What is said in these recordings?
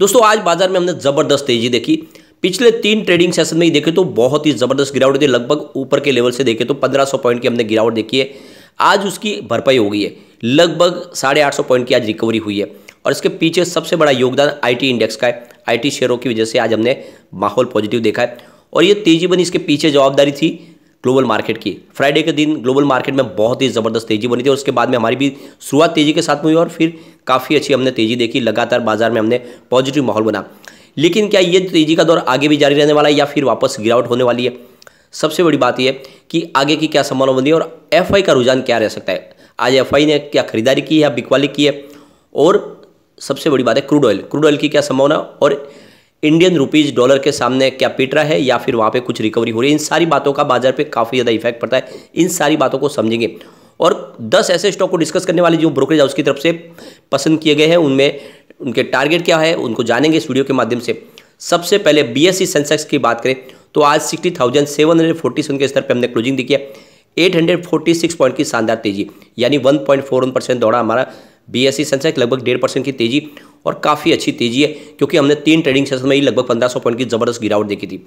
दोस्तों आज बाजार में हमने ज़बरदस्त तेजी देखी पिछले तीन ट्रेडिंग सेशन में ही देखे तो बहुत ही ज़बरदस्त गिरावट थी लगभग ऊपर के लेवल से देखे तो 1500 पॉइंट की हमने गिरावट देखी है आज उसकी भरपाई हो गई है लगभग साढ़े आठ सौ पॉइंट की आज रिकवरी हुई है और इसके पीछे सबसे बड़ा योगदान आईटी इंडेक्स का है आईटी शेयरों की वजह से आज हमने माहौल पॉजिटिव देखा है और ये तेजी बनी इसके पीछे जवाबदारी थी ग्लोबल मार्केट की फ्राइडे के दिन ग्लोबल मार्केट में बहुत ही ज़बरदस्त तेज़ी बनी थी और उसके बाद में हमारी भी शुरुआत तेज़ी के साथ में हुई और फिर काफ़ी अच्छी हमने तेज़ी देखी लगातार बाजार में हमने पॉजिटिव माहौल बना लेकिन क्या ये तेज़ी का दौर आगे भी जारी रहने वाला है या फिर वापस गिरावट होने वाली है सबसे बड़ी बात यह कि आगे की क्या संभावना बनी और एफ का रुझान क्या रह सकता है आज एफ ने क्या खरीदारी की है बिकवाली की है और सबसे बड़ी बात है क्रूड ऑयल क्रूड ऑयल की क्या संभावना और इंडियन रुपीज़ डॉलर के सामने क्या पिट रहा है या फिर वहाँ पे कुछ रिकवरी हो रही है इन सारी बातों का बाजार पे काफ़ी ज़्यादा इफेक्ट पड़ता है इन सारी बातों को समझेंगे और 10 ऐसे स्टॉक को डिस्कस करने वाले जो ब्रोकरेज हाउस की तरफ से पसंद किए गए हैं उनमें उनके टारगेट क्या है उनको जानेंगे इस वीडियो के माध्यम से सबसे पहले बी सेंसेक्स e की बात करें तो आज sixty thousand seven hundred forty seven के स्तर पर हमने क्लोजिंग दिखी है पॉइंट की शानदार तेजी यानी वन परसेंट दौड़ा हमारा बी एस सेंसेक्स लगभग डेढ़ परसेंट की तेजी और काफ़ी अच्छी तेजी है क्योंकि हमने तीन ट्रेडिंग सेशन में ही लगभग पंद्रह सौ पॉइंट की जबरदस्त गिरावट देखी थी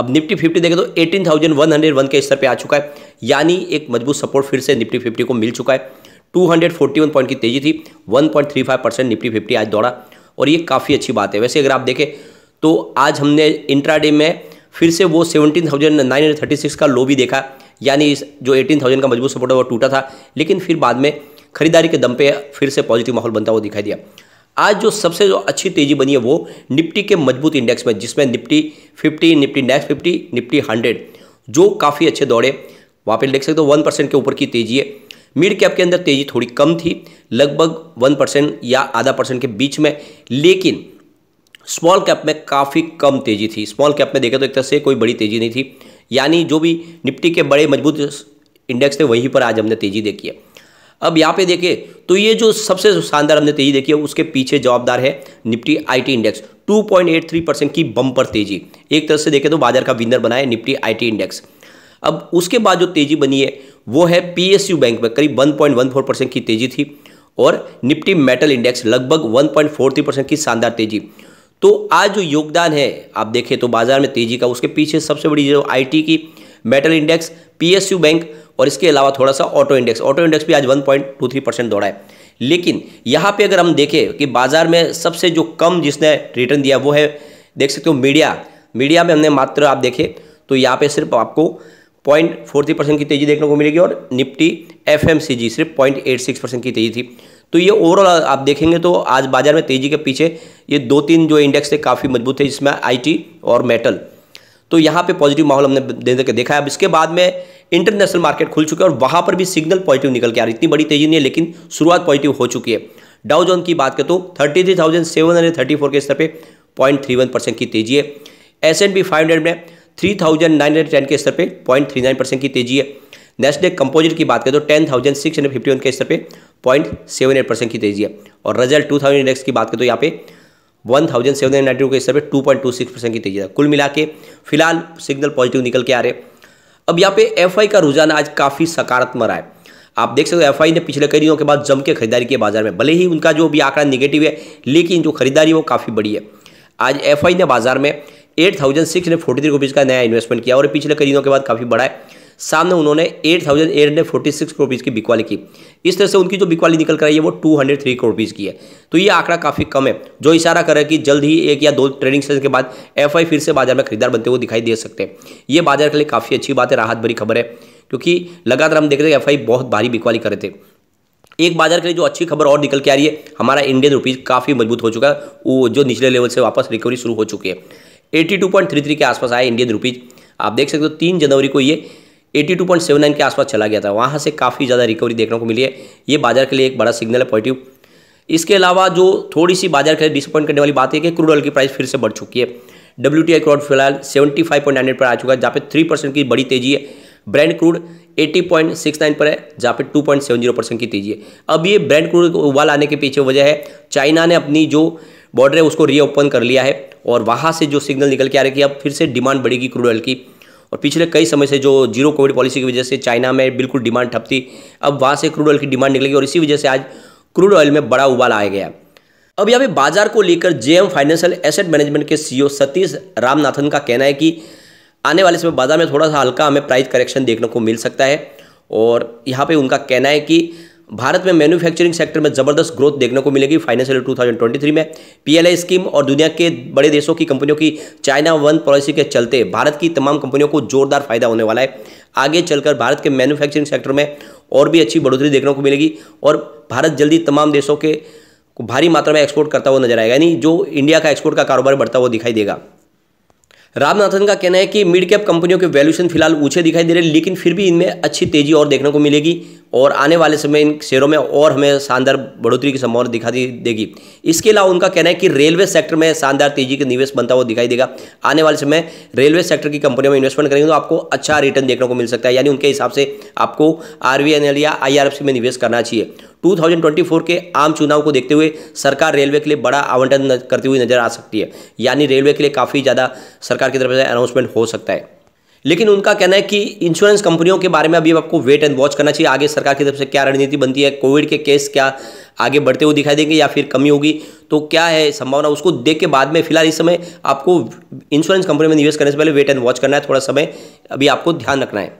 अब निफ्टी फिफ्टी देखें तो वन के स्तर पर आ चुका है यानी एक मजबूत सपोर्ट फिर से निफ्टी फिफ्टी को मिल चुका है वन पॉइंट की तेजी थी फाइव परसेंट निफ्टी फिफ्टी आज दौड़ा और ये काफ़ी अच्छी बात है वैसे अगर आप देखें तो आज हमने इंट्राडे में फिर से वो 17,936 का लो भी देखा यानी इस जो 18,000 का मजबूत सपोर्ट है वो टूटा था लेकिन फिर बाद में खरीदारी के दम पे फिर से पॉजिटिव माहौल बनता हुआ दिखाई दिया आज जो सबसे जो अच्छी तेजी बनी है वो निफ्टी के मजबूत इंडेक्स में जिसमें Nifty fifty Nifty next fifty Nifty hundred जो काफ़ी अच्छे दौड़े वहाँ पर देख सकते हो वन परसेंट के ऊपर की तेजी है मिड कैप के अंदर तेजी थोड़ी कम थी लगभग वन परसेंट या आधा परसेंट के बीच में लेकिन स्मॉल कैप में काफ़ी कम तेजी थी स्मॉल कैप में देखा तो एक तरह से कोई बड़ी तेजी नहीं थी यानी जो भी निफ्टी के बड़े मजबूत इंडेक्स थे वहीं पर आज हमने तेजी देखी है अब यहाँ पे देखिए तो ये जो सबसे शानदार हमने तेजी देखी है उसके पीछे जवाबदार है निफ्टी आईटी इंडेक्स 2.83 परसेंट की बम्पर तेजी एक तरह से देखें तो बाजार का विनर बना है निफ्टी आईटी इंडेक्स अब उसके बाद जो तेजी बनी है वो है पीएसयू बैंक में करीब 1.14 परसेंट की तेजी थी और निफ्टी मेटल इंडेक्स लगभग वन परसेंट की शानदार तेजी तो आज जो योगदान है आप देखें तो बाजार में तेजी का उसके पीछे सबसे बड़ी जो आई की मेटल इंडेक्स पीएसयू बैंक और इसके अलावा थोड़ा सा ऑटो इंडेक्स ऑटो इंडेक्स भी आज 1.23 परसेंट दौड़ा है लेकिन यहाँ पे अगर हम देखें कि बाजार में सबसे जो कम जिसने रिटर्न दिया वो है देख सकते हो मीडिया मीडिया में हमने मात्र आप देखे तो यहाँ पर सिर्फ आपको पॉइंट परसेंट की तेजी देखने को मिलेगी और निफ्टी एफ सिर्फ पॉइंट एट सिक्स परसेंट की तेजी थी तो ये ओवरऑल आप देखेंगे तो आज बाजार में तेजी के पीछे ये दो तीन जो इंडेक्स थे काफ़ी मजबूत थे जिसमें आईटी और मेटल तो यहाँ पे पॉजिटिव माहौल हमने दे देकर देखा है अब इसके बाद में इंटरनेशनल मार्केट खुल चुके हैं और वहाँ पर भी सिग्नल पॉजिटिव निकल के आ रही इतनी बड़ी तेजी नहीं है लेकिन शुरुआत पॉजिटिव हो चुकी है डाउ जोन की बात करें तो thirty three thousand seven hundred thirty four के स्तर पर पॉइंट थ्री वन परसेंट की तेजी है S and P five hundred में three thousand nine hundred ten के स्तर पर पॉइंट थ्री नाइन परसेंट की तेजी है नेक्स्ट डे कंपोजिट की बात करें तो ten thousand six hundred fifty one के स्तर पे पॉइंट सेवन एट परसेंट की तेजी है और रिजल्ट टू थाउजेंड इंडेक्स की बात करें तो यहाँ पे one thousand seven hundred ninety two के two point two six percent की तेजी था कुल मिला के फिलहाल सिग्नल पॉजिटिव निकल के आ रहे अब यहाँ पे एफ का रुझान आज काफ़ी सकारात्मक रहा है आप देख सकते हो एफ ने पिछले कई दिनों के बाद जम के खरीदारी की बाजार में भले ही उनका जो भी आंकड़ा निगेटिव है लेकिन जो खरीदारी वो काफ़ी बड़ी है आज एफ ने बाजार में एट थाउजेंड सिक्स ने फोर्टी थ्री रुपीज़ का नया इन्वेस्टमेंट किया और पिछले कई दिनों के बाद काफ़ी बड़ा है सामने उन्होंने eight thousand eight hundred forty six crore rupees की बिकवाली की इस तरह से उनकी जो बिकवाली निकल कर आई है वो two hundred three crore rupees की है तो ये आंकड़ा काफ़ी कम है जो इशारा कर रहा है कि जल्द ही एक या दो ट्रेडिंग सेशन के बाद एफ फिर से बाजार में खरीदार बनते हुए दिखाई दे सकते हैं ये बाजार के लिए काफ़ी अच्छी बात है राहत भरी खबर है क्योंकि लगातार हम देख रहे हैं एफ बहुत भारी बिकवाली कर रहे थे एक बाजार के लिए जो अच्छी खबर और निकल के आ रही है हमारा इंडियन रुपीज़ काफ़ी मजबूत हो चुका है वो जो निचले लेवल से वापस रिकवरी शुरू हो चुकी है 82.33 के आसपास आए इंडियन रुपीज़ आप देख सकते हो तीन जनवरी को ये 82.79 के आसपास चला गया था वहाँ से काफ़ी ज़्यादा रिकवरी देखने को मिली है ये बाजार के लिए एक बड़ा सिग्नल है पॉजिटिव इसके अलावा जो थोड़ी सी बाजार के लिए डिसअपॉइंट करने वाली बात है कि क्रूड ऑयल की प्राइस फिर से बढ़ चुकी है डब्ल्यू टी आई फिलहाल seventy five point nine eight पर आ चुका है जहाँ पे थ्री परसेंट की बड़ी तेजी है brand crude eighty point six nine पर है जहाँ पे two point seven zero percent की तेजी है अब ये ब्रांड क्रूड उबाल आने के पीछे वजह है चाइना ने अपनी जो बॉर्डर है उसको रीओपन कर लिया है और वहाँ से जो सिग्नल निकल के आ रही है कि अब फिर से डिमांड बढ़ेगी क्रूड ऑयल की और पिछले कई समय से जो जीरो कोविड पॉलिसी की वजह से चाइना में बिल्कुल डिमांड ठप थी अब वहाँ से क्रूड ऑयल की डिमांड निकलेगी और इसी वजह से आज क्रूड ऑयल में बड़ा उबाल आया गया अब यहाँ पे बाजार को लेकर जेएम फाइनेंशियल एसेट मैनेजमेंट के सीईओ सतीश रामनाथन का कहना है कि आने वाले समय बाजार में थोड़ा सा हल्का हमें प्राइस करेक्शन देखने को मिल सकता है और यहाँ पे उनका कहना है कि भारत में मैन्युफैक्चरिंग सेक्टर में जबरदस्त ग्रोथ देखने को मिलेगी फाइनेंशियल 2023 में पीएलआई स्कीम और दुनिया के बड़े देशों की कंपनियों की चाइना वन पॉलिसी के चलते भारत की तमाम कंपनियों को जोरदार फायदा होने वाला है आगे चलकर भारत के मैन्युफैक्चरिंग सेक्टर में और भी अच्छी बढ़ोतरी देखने को मिलेगी और भारत जल्दी तमाम देशों के भारी मात्रा में एक्सपोर्ट करता हुआ नजर आएगा यानी जो इंडिया का एक्सपोर्ट का कारोबार बढ़ता हुआ दिखाई देगा रामनाथन का कहना है कि मिड कैप कंपनियों के वैल्यूशन फिलहाल ऊंचे दिखाई दे रहे हैं लेकिन फिर भी इनमें अच्छी तेजी और देखने को मिलेगी और आने वाले समय इन शेयरों में और हमें शानदार बढ़ोतरी की संभावना दिखाई देगी इसके अलावा उनका कहना है कि रेलवे सेक्टर में शानदार तेजी का निवेश बनता हुआ दिखाई देगा आने वाले समय रेलवे सेक्टर की कंपनियों में इन्वेस्टमेंट करेंगे तो आपको अच्छा रिटर्न देखने को मिल सकता है यानी उनके हिसाब से आपको आर या आई में निवेश करना चाहिए 2024 के आम चुनाव को देखते हुए सरकार रेलवे के लिए बड़ा आवंटन करती हुई नजर आ सकती है यानी रेलवे के लिए काफ़ी ज़्यादा सरकार की तरफ से अनाउंसमेंट हो सकता है लेकिन उनका कहना है कि इंश्योरेंस कंपनियों के बारे में अभी आपको वेट एंड वॉच करना चाहिए आगे सरकार की तरफ से क्या रणनीति बनती है कोविड के केस क्या आगे बढ़ते हुए दिखाई देंगे या फिर कमी होगी तो क्या है संभावना उसको देख के बाद में फिलहाल इस समय आपको इंश्योरेंस कंपनी में निवेश करने से पहले वेट एंड वॉच करना है थोड़ा समय अभी आपको ध्यान रखना है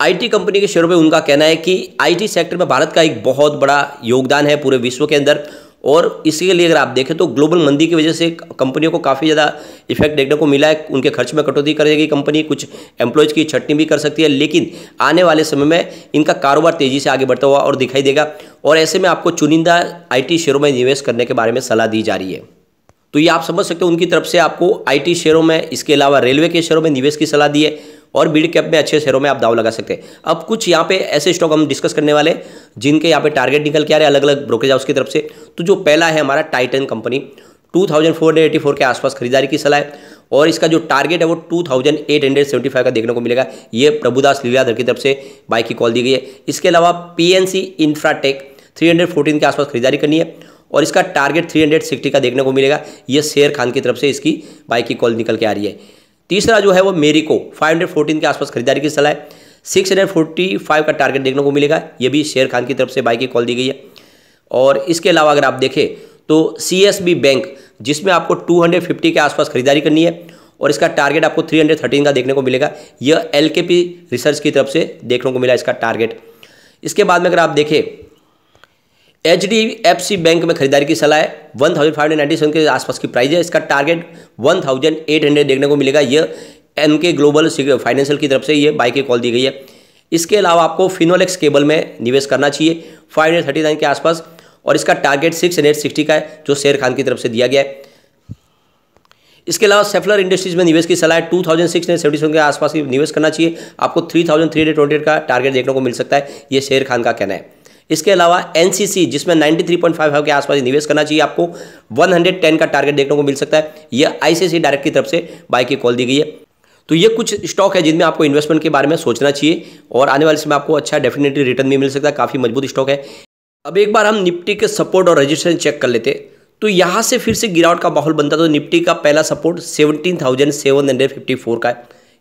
आईटी कंपनी के शेयरों पे उनका कहना है कि आईटी सेक्टर में भारत का एक बहुत बड़ा योगदान है पूरे विश्व के अंदर और इसी लिए अगर आप देखें तो ग्लोबल मंदी की वजह से कंपनियों को काफ़ी ज़्यादा इफेक्ट देखने को मिला है उनके खर्च में कटौती करेगी कंपनी कुछ एम्प्लॉयज़ की छटनी भी कर सकती है लेकिन आने वाले समय में इनका कारोबार तेज़ी से आगे बढ़ता हुआ और दिखाई देगा और ऐसे में आपको चुनिंदा आई शेयरों में निवेश करने के बारे में सलाह दी जा रही है तो ये आप समझ सकते हो उनकी तरफ से आपको आईटी शेयरों में इसके अलावा रेलवे के शेयरों में निवेश की सलाह दी है और बीड कैप में अच्छे शेयरों में आप दाव लगा सकते हैं अब कुछ यहाँ पे ऐसे स्टॉक हम डिस्कस करने वाले जिनके यहाँ पे टारगेट निकल के आ रहे हैं अलग अलग ब्रोकरेज हाउस की तरफ से तो जो पहला है हमारा टाइटन कंपनी 2484 के आसपास खरीदारी की सलाह है और इसका जो टारगेट है वो 2875 का देखने को मिलेगा ये प्रभुदास लीलाधर की तरफ से बाइक की कॉल दी गई है इसके अलावा पीएनसी इंफ्राटेक 314 के आसपास खरीदारी करनी है और इसका टारगेट 360 का देखने को मिलेगा ये शेर खान की तरफ से इसकी बाइक की कॉल निकल के आ रही है तीसरा जो है वो मेरी को फाइव के आसपास खरीदारी की सलाह फोर्टी फाइव का टारगेट देखने को मिलेगा ये भी शेर खान की तरफ से बाई की कॉल दी गई है और इसके अलावा अगर आप देखें तो सी बैंक जिसमें आपको 250 के आसपास खरीदारी करनी है और इसका टारगेट आपको 313 का देखने को मिलेगा यह एल रिसर्च की तरफ से देखने को मिला इसका टारगेट इसके बाद में अगर आप देखें H D F C bank में खरीदारी की सलाह है one thousand five hundred ninety seven के आसपास की प्राइस है इसका target one thousand eight hundred देखने को मिलेगा यह एम के ग्लोबल फाइनेंशियल की तरफ से ये बाई की कॉल दी गई है इसके अलावा आपको फिनोलेक्स केबल में निवेश करना चाहिए फाइव हंड्रेड थर्टी नाइन के आसपास और इसका टारगेट सिक्स हंड्रेड सिक्सटी का है जो शेर खान की तरफ से दिया गया है इसके अलावा सेफलर इंडस्ट्रीज में निवेश की सलाह two thousand six hundred seventy के आसपास निवेश करना चाहिए आपको three thousand three hundred twenty का टारगेट देखने को मिल सकता है ये शेर खान का कहना है इसके अलावा एनसीसी जिसमें 93.55 के आसपास निवेश करना चाहिए आपको 110 का टारगेट देखने को मिल सकता है यह आईसीसी डायरेक्ट की तरफ से बाय की कॉल दी गई है तो ये कुछ स्टॉक है जिनमें आपको इन्वेस्टमेंट के बारे में सोचना चाहिए और आने वाले समय आपको अच्छा डेफिनेटली रिटर्न भी मिल सकता है काफ़ी मजबूत स्टॉक है अब एक बार हम निफ्टी के सपोर्ट और रजिस्ट्रेशन चेक कर लेते तो यहाँ से फिर से गिरावट का माहौल बनता तो निफ्टी का पहला सपोर्ट सेवनटीन का है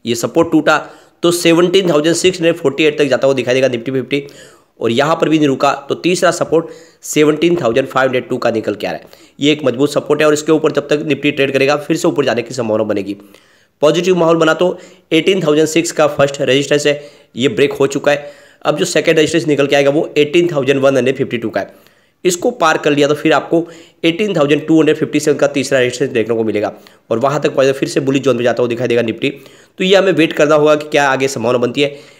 ये सपोर्ट टूटा तो 17,648 तक जाता हुआ दिखाई देगा निफ्टी फिफ्टी और यहाँ पर भी नहीं रुका तो तीसरा सपोर्ट 17,502 का निकल के आ रहा है ये एक मजबूत सपोर्ट है और इसके ऊपर जब तक निफ्टी ट्रेड करेगा फिर से ऊपर जाने की संभावना बनेगी पॉजिटिव माहौल बना तो 18,006 का फर्स्ट रजिस्टेंस है ये ब्रेक हो चुका है अब जो सेकेंड रजिस्टेंस निकल के आएगा वो टू का है इसको पार कर लिया तो फिर आपको 18,257 का तीसरा रजिस्ट्रेंस देखने को मिलेगा और वहाँ तक फिर से बुलिस जोन में जाता हुआ दिखाई देगा निफ्टी तो ये हमें वेट करना होगा कि क्या आगे संभावना बनती है